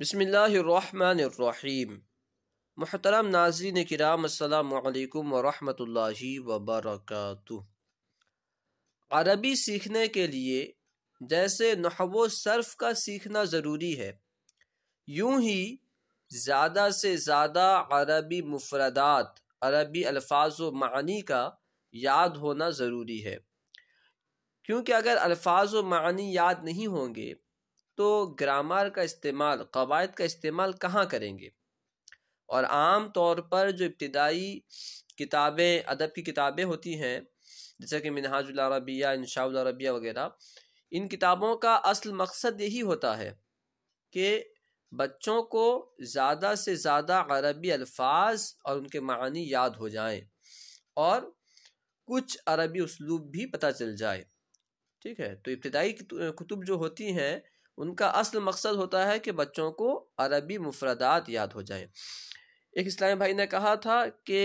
बसमीम महतरम नाजरीन कराम अल्लाम वरहमतुल्लाह वबरक अरबी सीखने के लिए जैसे नहव सर्फ का सीखना ज़रूरी है यूँ ही ज़्यादा से ज़्यादा अरबी मुफरदात अरबी अल्फाज व मानी का याद होना ज़रूरी है क्योंकि अगर अल्फाज व मानी याद नहीं होंगे तो ग्रामर का इस्तेमाल कवायद का इस्तेमाल कहाँ करेंगे और आम तौर पर जो इब्तदाई किताबें अदब की किताबें होती हैं जैसे कि मिनहाजुलरबिया इनशाउलरबिया वगैरह इन किताबों का असल मकसद यही होता है कि बच्चों को ज़्यादा से ज़्यादा अरबी अल्फाज और उनके मानी याद हो जाएं और कुछ अरबी उसलूब भी पता चल जाए ठीक है तो इब्तदाई कुतुब जो होती हैं उनका असल मकसद होता है कि बच्चों को अरबी मुफरदात याद हो जाएं एक इस्लामी भाई ने कहा था कि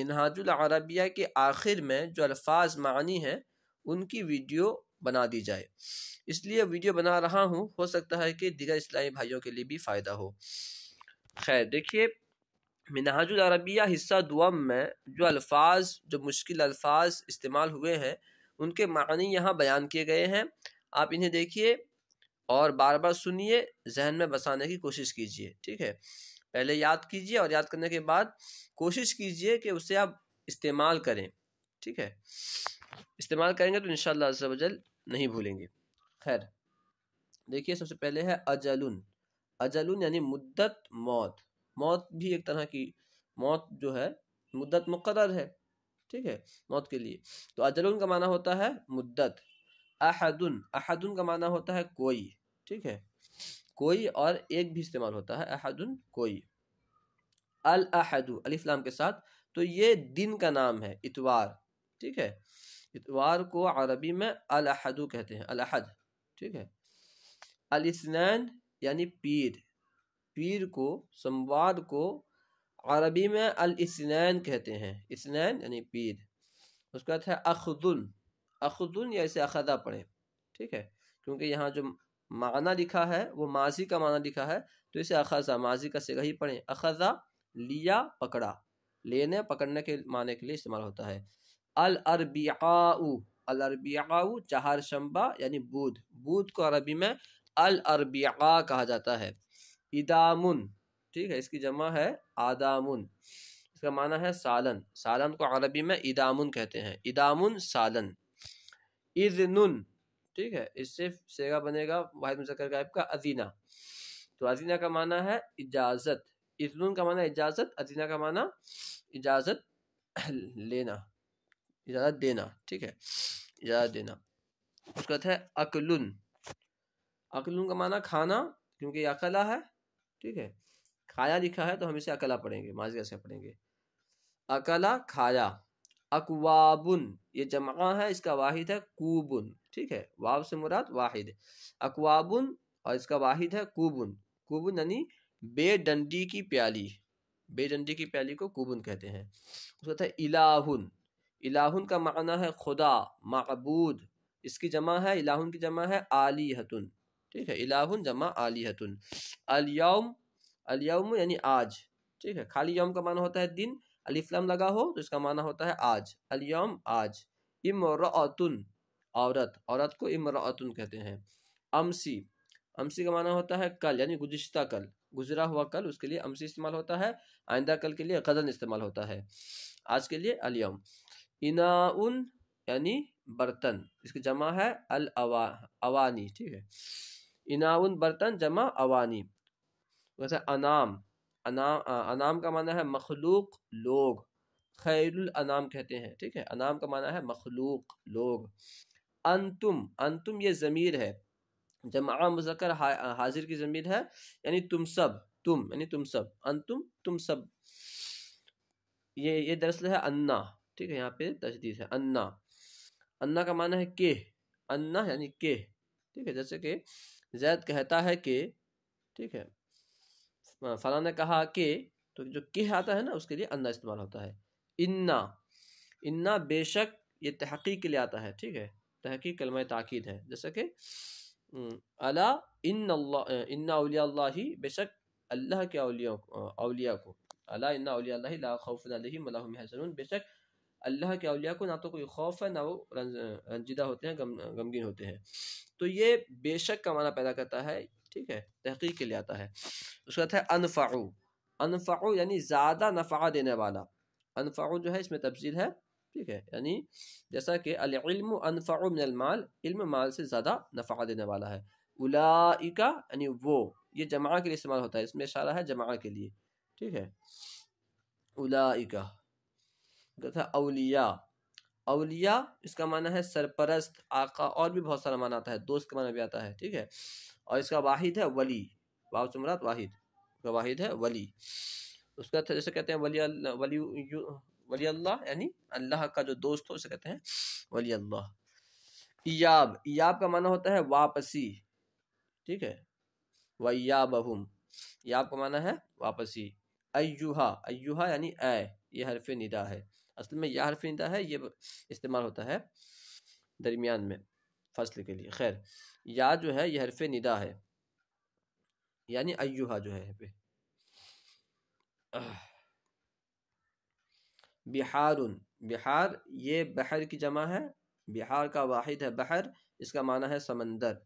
मिनहाजुल अरबिया के आखिर में जो अल्फाज मानी हैं उनकी वीडियो बना दी जाए इसलिए वीडियो बना रहा हूँ हो सकता है कि दिगर इस्लामी भाइयों के लिए भी फ़ायदा हो खैर देखिए मिनहाजुल अरबिया हिस्सा दुआम में जो अल्फाज जो मुश्किल अल्फाज इस्तेमाल हुए हैं उनके मानी यहाँ बयान किए गए हैं आप इन्हें देखिए और बार बार सुनिए जहन में बसाने की कोशिश कीजिए ठीक है पहले याद कीजिए और याद करने के बाद कोशिश कीजिए कि उसे आप इस्तेमाल करें ठीक है इस्तेमाल करेंगे तो इन शजल नहीं भूलेंगे खैर देखिए सबसे पहले है अजलुन अजलुन यानी मुद्दत मौत मौत भी एक तरह की मौत जो है मुद्दत मुकदर है ठीक है मौत के लिए तो अजलुन का माना होता है मुद्दत अहदुन अहदुन का माना होता है कोई ठीक है कोई और एक भी इस्तेमाल होता है अहदुन कोई अल अहदू इस्लाम के साथ तो ये दिन का नाम है इतवार ठीक है इतवार को अरबी में अल अहदु कहते हैं अल अहद ठीक है अलस्नैन यानी पीर पीर को संवाद को अरबी में अल इसनैन कहते हैं इसनैन यानी पीर उसके बाद है अखदुन अखदुन या इसे अखदा पढ़े ठीक है क्योंकि यहाँ जो माना लिखा है वो माजी का माना लिखा है तो इसे अखजा माजी का सिगा ही पढ़े अखजा लिया पकड़ा लेने पकड़ने के माने के लिए इस्तेमाल होता है अल अरबियाऊ अल अरबियाऊ चहार शंबा यानी बुध बुध को अरबी में अल अरबिया कहा जाता है इदामुन ठीक है इसकी जमा है आदामुन इसका माना है सालन सालन को अरबी में इदामुन कहते हैं इदामुन सालन इजनुन ठीक है इससे सेगा बनेगा वाहिद मुजक्कर गायब का अदीना तो अदीना का माना है इजाज़त इजनून का माना इजाज़त अदीना का माना इजाज़त लेना इजाज़त देना ठीक है इजाज़त देना उसका अर्थ है अकलुन अकलुन का माना खाना क्योंकि अकला है ठीक है खाया लिखा है तो हम इसे अकला पढ़ेंगे माजिया से पढ़ेंगे अकला खाया अकवाबुन ये जमा है इसका वाहिद है कूबुन ठीक है वाव से मुराद वाहिद अकवाबुन और इसका वाहिद है कूबुन कूबुन यानी बेडंडी की प्याली बेडंडी की प्याली को कूबुन कहते हैं उसका था इलाहुन इलाहुन का माना है खुदा मकबूद इसकी जमा है इलाहुन की जमा है आली हतुन ठीक है इलाहुन जमा आली हतुन अलियाम अलियाम यानी आज ठीक है खाली यौम का माना होता है दिन अलिफ्लम लगा हो तो इसका माना होता है आज अलियम आज इमरतुन औरत औरत को इमरतुन कहते हैं अमसी अमसी का माना होता है कल यानी गुजशत कल गुजरा हुआ कल उसके लिए अमसी इस्तेमाल होता है आइंदा कल के लिए गदन इस्तेमाल होता है आज के लिए अलियम इनाउन यानी बर्तन इसकी जमा है अल अवा अवानी ठीक है इनाउन बर्तन जमा अवानी वैसे अनाम अनाम अनाम का माना है मखलूक लोग खैरुल अनाम कहते हैं ठीक है अनाम का माना है मखलूक लोग अंतुम अंतुम ये ज़मीर है जमा मुजक्र हा, हाजिर की ज़मीर है यानी तुम सब तुम यानी तुम सब अंतुम तुम सब ये ये दरअसल है अन्ना ठीक है यहाँ पे तजदीद है अन्ना अन्ना का माना है के अन्ना यानी के ठीक है जैसे कि जैद कहता है कि ठीक है फला ने कहा कि तो जो किह आता है ना उसके लिए अन्ना इस्तेमाल होता है इन्ना इन्ना बेशक ये तहकीक के लिए आता है ठीक है तहकी कलम ताक़द है जैसे कि अला इन इन्ना अलिया बेशक अल्लाह के अलिया अलिया को अला इन्ना अलिया ला खौफ मलाहसन बेशक अल्लाह के अलिया को ना तो कोई खौफ है ना वो रंजिदा होते हैं गम गमगीन होते हैं तो ये बेशक का माना पैदा करता है ठीक है तहकीक के लिए आता है उसका अर्थ है अनफ़ाऊ अनफ़ाऊ यानी ज़्यादा नफ़ा देने वाला अनफ़ाऊ जो है इसमें तब्जील है ठीक है यानी जैसा कि अलम अनफ़ाऊ मिनलमाल इल्म माल से ज़्यादा नफ़ा देने वाला है उलाइका यानी वो ये जमा के लिए इस्तेमाल होता है इसमें इशारा है जमा के लिए ठीक है उलाइका अवलिया अलिया इसका माना है सरपरस्त आका और भी बहुत सारा माना आता है दोस्त का माना भी आता है ठीक है और इसका वाहिद है वली वाव चमरात वाहिद का वाहिद है वली उसका जैसे कहते हैं वली वली वली अल्लाह यानी अल्लाह का जो दोस्त हो उसे कहते हैं वली अल्लाह इयाब इयाब का माना होता है वापसी ठीक है बहुम याब का माना है वापसी अयुहा अयुहा यानी ए ये हरफ निदा है असल में यह हरफ निदा है ये इस्तेमाल होता है दरमियान में फसल के लिए खैर या जो है यह हरफ निदा है यानी अयुहा जो है पे बिहार बिहार ये बहर की जमा है बिहार का वाहिद है बहर इसका माना है समंदर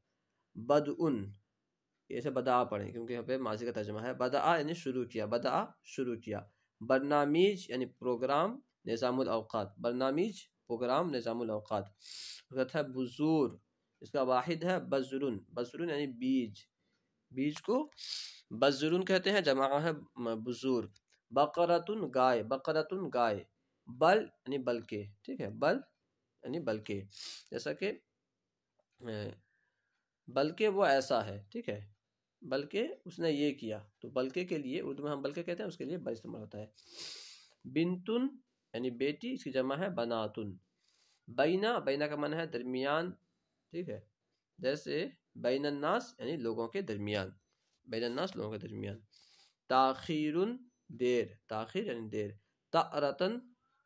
बद उन ऐसे बदा पढ़े क्योंकि यहाँ पे माजी का तर्जमा है बदा यानी शुरू किया बदा शुरू किया बदनामीज यानी प्रोग्राम निज़ामौक़ात बरनामीज प्रोग्राम निज़ामौक़ात उसका था बुजूर इसका वाहिद है बजरुन बजरुन यानी बीज बीज को बजरुन कहते हैं जमा है बुजूर बकरतुन गाय बकरतुन गाय बल यानी बल्कि ठीक है बल यानी बल्कि जैसा कि बल्कि वो ऐसा है ठीक है बल्कि उसने ये किया तो बल्कि के लिए उर्दू में हम बल्के कहते हैं उसके लिए बल इस्तेमाल होता है बिनतुन यानी बेटी इसकी जमा है बनातुन बैना बैना का मन है दरमियान ठीक है जैसे बैनन्नास यानी लोगों के दरमियान बैनन्नास लोगों के दरमियान ताखिर देर ताखिर यानी देर तरतन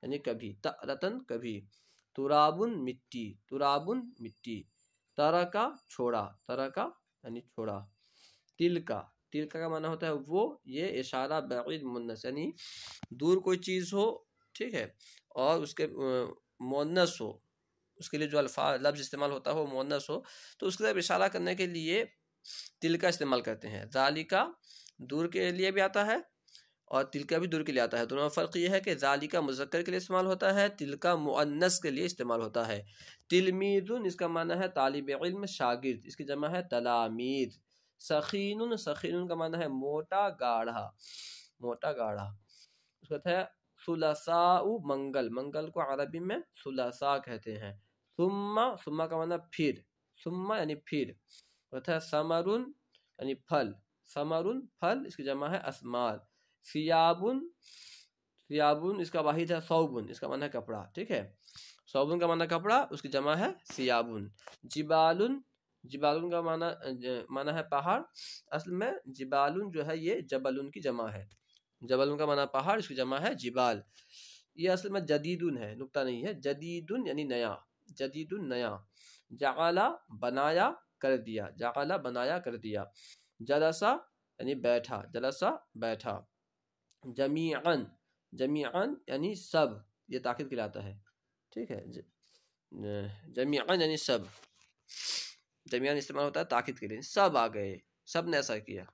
यानी कभी तरतन कभी तुराबुन मिट्टी तुराबुन मिट्टी का छोड़ा का यानी छोड़ा तिलका तिलका का माना होता है वो ये इशारा बैद मुन्नस यानी दूर कोई चीज़ हो ठीक है और उसके मोनस हो उसके लिए जो अल्फा लफ्ज़ इस्तेमाल होता हो मोनस हो तो उसके तरफ इशारा करने के लिए तिल का इस्तेमाल करते हैं जालिका दूर के लिए भी आता है और तिल का भी दूर के लिए आता है दोनों में फ़र्क यह है कि जालिका मुजक्कर के लिए इस्तेमाल होता है तिल का मुअन्नस के लिए इस्तेमाल होता है तिलमीज़ुन इसका माना है तालब इल्म शागिर्द इसकी जमा है तलामीज़ सखीन सखीन का माना है मोटा गाढ़ा मोटा गाढ़ा उसका है सुलसाउ मंगल मंगल को अरबी में सुलसा कहते हैं सुम्मा सुम्मा का माना मतलब फिर सुम्मा यानी फिर अतः समरुन यानी फल समरुन फल इसकी जमा है असमार सियाबुन सियाबुन इसका वाहिद है सौबुन इसका माना है कपड़ा ठीक है सौबुन का माना कपड़ा उसकी जमा है सियाबुन जिबालुन जिबालुन का माना माना है पहाड़ असल में जिबालुन जो है ये जबलुन की जमा है जबल का माना पहाड़ इसकी जमा है जिबाल ये असल में जदीदन है नुकता नहीं है जदीदन यानी नया जदीदन नया जाला बनाया कर दिया जाला बनाया कर दिया जलसा यानी बैठा जलसा बैठा जमीअन जमीअन यानी सब ये ताकत के है ठीक है जमीअन यानी सब जमीन इस्तेमाल होता है ताकत के लिए सब आ गए सब ने ऐसा किया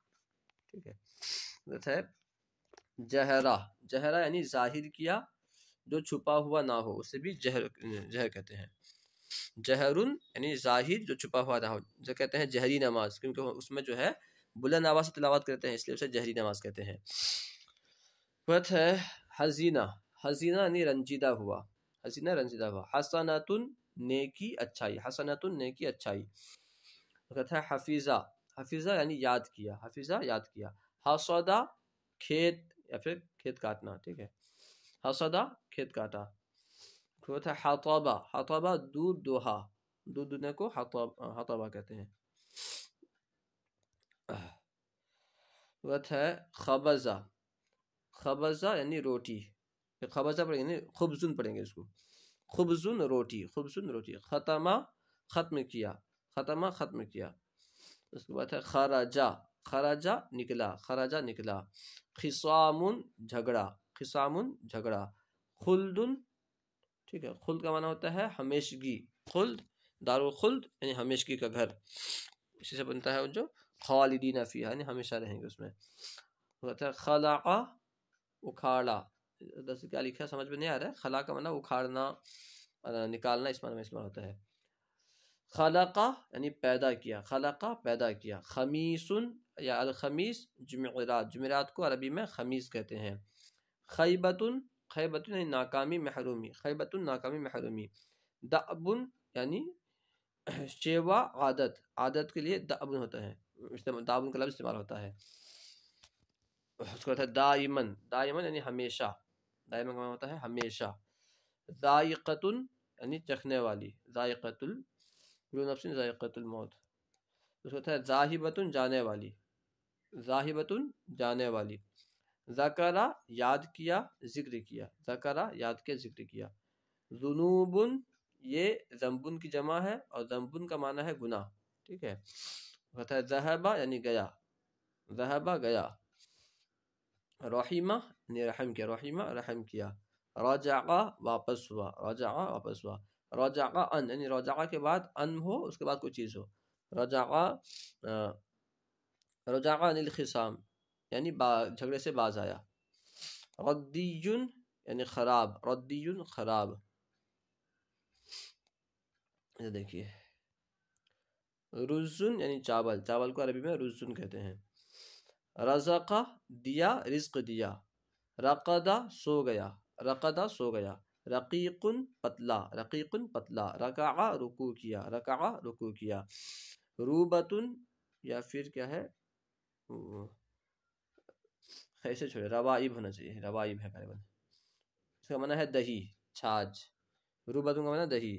ठीक है तो जहरा जहरा यानी जाहिर किया जो छुपा हुआ ना हो उसे भी जहर जहर कहते हैं जहरुन यानी जाहिर जो छुपा हुआ ना हो जो कहते हैं जहरी नमाज क्योंकि उसमें जो है बुलंद आवाज़ से तलावत करते हैं इसलिए उसे जहरी नमाज कहते हैं वत है हजीना हजीना यानी रंजीदा हुआ हजीना रंजीदा हुआ हसनातुन नेकी अच्छाई हसनातुन नेकी अच्छाई कहता है हफीज़ा हफीज़ा यानी याद किया हफीज़ा याद किया हसौदा खेत या फिर खेत काटना ठीक है हसदा खेत काटा फिर होता है हतबा हतबा दूध दोहा दूध दूधने को हतबा कहते हैं वह है खबजा खबजा यानी रोटी खबजा पड़ेंगे यानी खुबजुन पड़ेंगे इसको खुबजुन रोटी खुबजुन रोटी ख़तमा ख़त्म किया ख़तमा ख़त्म किया उसके बाद है खराजा खराजा निकला खराजा निकला खिसामुन झगड़ा खिसामुन झगड़ा खुल्दुन ठीक है खुल्द का माना होता है हमेशगी खुल्द दारुल खुल्द यानी हमेशगी का घर इसी से बनता है जो खालिदीन फ़ी यानी हमेशा रहेंगे उसमें कहता है खला उखाड़ा दस क्या लिखा समझ में नहीं आ रहा है खला का माना उखाड़ना निकालना इस माना में इसमें होता है खलाका यानी पैदा किया खलाका पैदा किया खमीसुन या अलखमीस जमेरात जमेरात को अरबी में खमीस कहते हैं खैबतन खैबतन नाकामी महरूमी खैबतन नाकामी महरूमी दबन यानी शेवा आदत आदत के लिए दाबन होता है दाबन का लफ्ज़ इस्तेमाल होता है उसका होता है दाइमन दाइमन यानी हमेशा दाइमन का मतलब होता है हमेशा जायकतन यानी चखने वाली जायकतुल जायकतुल मौत उसको होता है जाहिबतन जाने वाली जाहिबतुन जाने वाली जकरा याद किया जिक्र किया जकरा याद के जिक्र किया जुनूबुन ये जम्बुन की जमा है और जम्बुन का माना है गुना ठीक है कहता है जहबा यानी गया जहबा गया रहीमा यानी रहम किया रहीमा रहम किया रोजा वापस हुआ रोजा वापस हुआ रोजा अन यानी रोजा के बाद अन हो उसके बाद कोई चीज़ हो रोजा रजा अनिलखसाम यानी झगड़े से बाज आया रद्दीन यानी ख़राब रद्दीन ख़राब ये देखिए रुजुन यानी चावल चावल को अरबी में रुजुन कहते हैं रज़ा दिया रिज्क दिया रकदा सो गया रकदा सो गया रकीकुन पतला रकीकुन पतला रका रुकू किया रका रुकू किया रूबतुन या फिर क्या है हम्म। ऐसे छोड़े रवाइब होना चाहिए रवाइब है पहले इसका मना मतलब है दही छाछ रू बदूंगा मना दही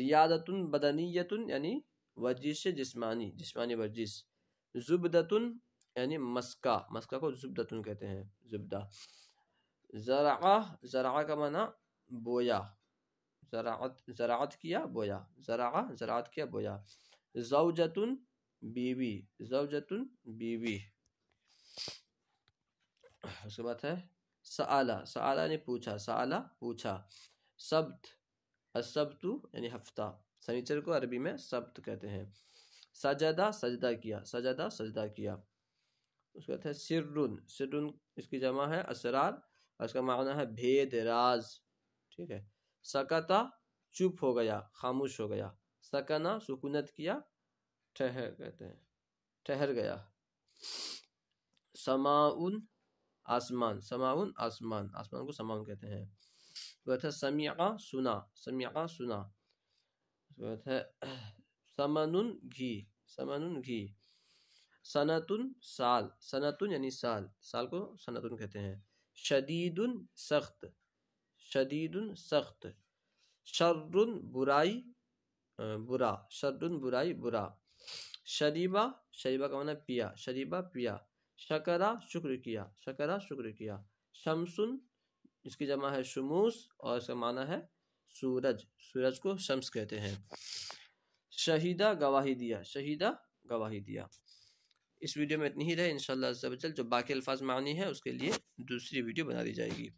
रियादतुन बदनीयतुन यानी वर्जिश जिस्मानी जिस्मानी वर्जिश जुबदतुन यानी मस्का मस्का को जुबदतुन कहते हैं जुबदा जरा जरा का माना बोया जरात जरात किया बोया जरा जरात किया बोया जौजतुन बीवी जवजतुन बीवी उसके बाद है सआला सआला ने पूछा सला पूछा सब्त असब्तु यानी हफ्ता शनिचर को अरबी में सब्त कहते हैं सजदा सजदा किया सजदा सजदा किया उसके बाद है सिरुन सिरुन इसकी जमा है असरार और इसका माना है भेद राज ठीक है सकता चुप हो गया खामोश हो गया सकना सुकूनत किया ठहर कहते हैं ठहर गया समाउन आसमान समाउन आसमान आसमान को समाउन कहते हैं वह समिया सुना समिया सुना समनुन घी समनुन घी सनतुन साल सनतुन यानी साल साल को सनतुन कहते हैं शदीदुन सख्त शदीदुन सख्त शर्रुन बुराई बुरा शर्रुन बुराई बुरा शरीबा शरीबा का माना पिया शरीबा पिया शकरा शुक्र किया शकरा शुक्र किया शमसुन इसकी जमा है शमूस और इसका माना है सूरज सूरज को शम्स कहते हैं शहीदा गवाही दिया शहीदा गवाही दिया इस वीडियो में इतनी ही रहे इन जो बाकी अल्फाज मानी है उसके लिए दूसरी वीडियो बना दी जाएगी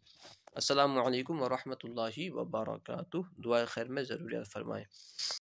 असलकम वरहमल वबरक दुआ खैर में ज़रूर फरमाएँ